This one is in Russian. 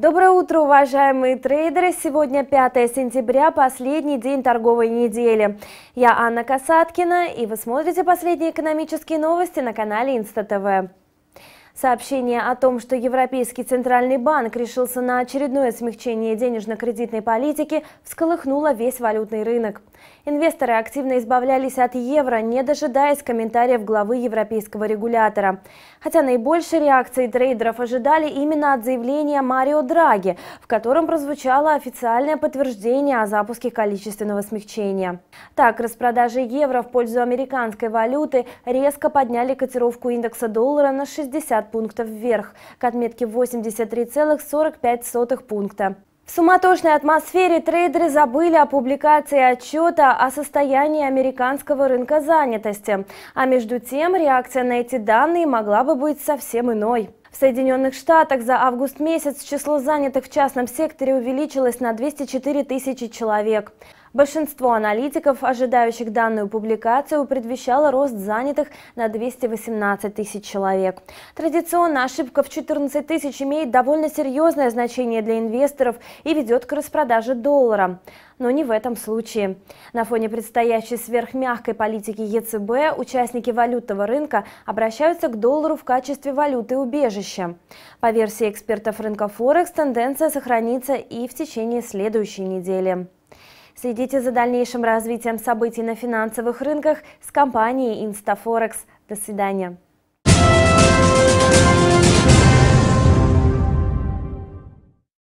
Доброе утро, уважаемые трейдеры! Сегодня 5 сентября, последний день торговой недели. Я Анна Касаткина, и вы смотрите последние экономические новости на канале Инста-ТВ. Сообщение о том, что Европейский Центральный банк решился на очередное смягчение денежно-кредитной политики, всколыхнуло весь валютный рынок. Инвесторы активно избавлялись от евро, не дожидаясь комментариев главы европейского регулятора. Хотя наибольшей реакции трейдеров ожидали именно от заявления Марио Драги, в котором прозвучало официальное подтверждение о запуске количественного смягчения. Так, распродажи евро в пользу американской валюты резко подняли котировку индекса доллара на 60 пунктов вверх, к отметке 83,45 пункта. В суматошной атмосфере трейдеры забыли о публикации отчета о состоянии американского рынка занятости. А между тем реакция на эти данные могла бы быть совсем иной. В Соединенных Штатах за август месяц число занятых в частном секторе увеличилось на 204 тысячи человек. Большинство аналитиков, ожидающих данную публикацию, предвещало рост занятых на 218 тысяч человек. Традиционно ошибка в 14 тысяч имеет довольно серьезное значение для инвесторов и ведет к распродаже доллара. Но не в этом случае. На фоне предстоящей сверхмягкой политики ЕЦБ участники валютного рынка обращаются к доллару в качестве валюты убежища. По версии экспертов рынка Форекс, тенденция сохранится и в течение следующей недели. Следите за дальнейшим развитием событий на финансовых рынках с компанией Instaforex. До свидания.